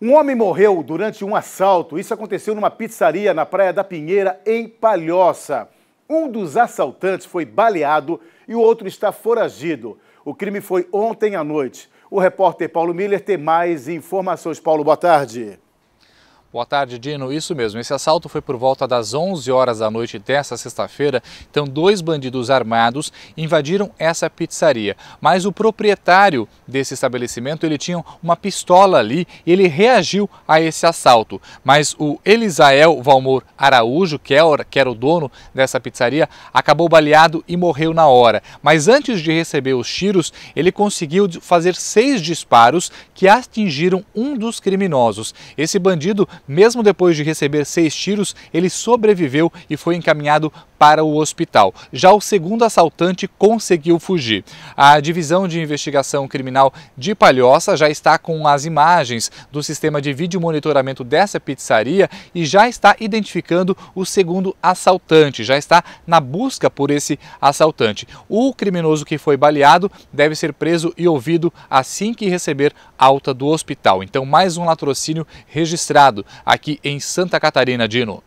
Um homem morreu durante um assalto. Isso aconteceu numa pizzaria na Praia da Pinheira, em Palhoça. Um dos assaltantes foi baleado e o outro está foragido. O crime foi ontem à noite. O repórter Paulo Miller tem mais informações. Paulo, boa tarde. Boa tarde, Dino. Isso mesmo. Esse assalto foi por volta das 11 horas da noite desta sexta-feira. Então, dois bandidos armados invadiram essa pizzaria. Mas o proprietário desse estabelecimento, ele tinha uma pistola ali e ele reagiu a esse assalto. Mas o Elisael Valmor Araújo, que é era o dono dessa pizzaria, acabou baleado e morreu na hora. Mas antes de receber os tiros, ele conseguiu fazer seis disparos que atingiram um dos criminosos. Esse bandido mesmo depois de receber seis tiros, ele sobreviveu e foi encaminhado para o hospital. Já o segundo assaltante conseguiu fugir. A divisão de investigação criminal de Palhoça já está com as imagens do sistema de vídeo monitoramento dessa pizzaria e já está identificando o segundo assaltante, já está na busca por esse assaltante. O criminoso que foi baleado deve ser preso e ouvido assim que receber alta do hospital. Então, mais um latrocínio registrado aqui em Santa Catarina, Dino.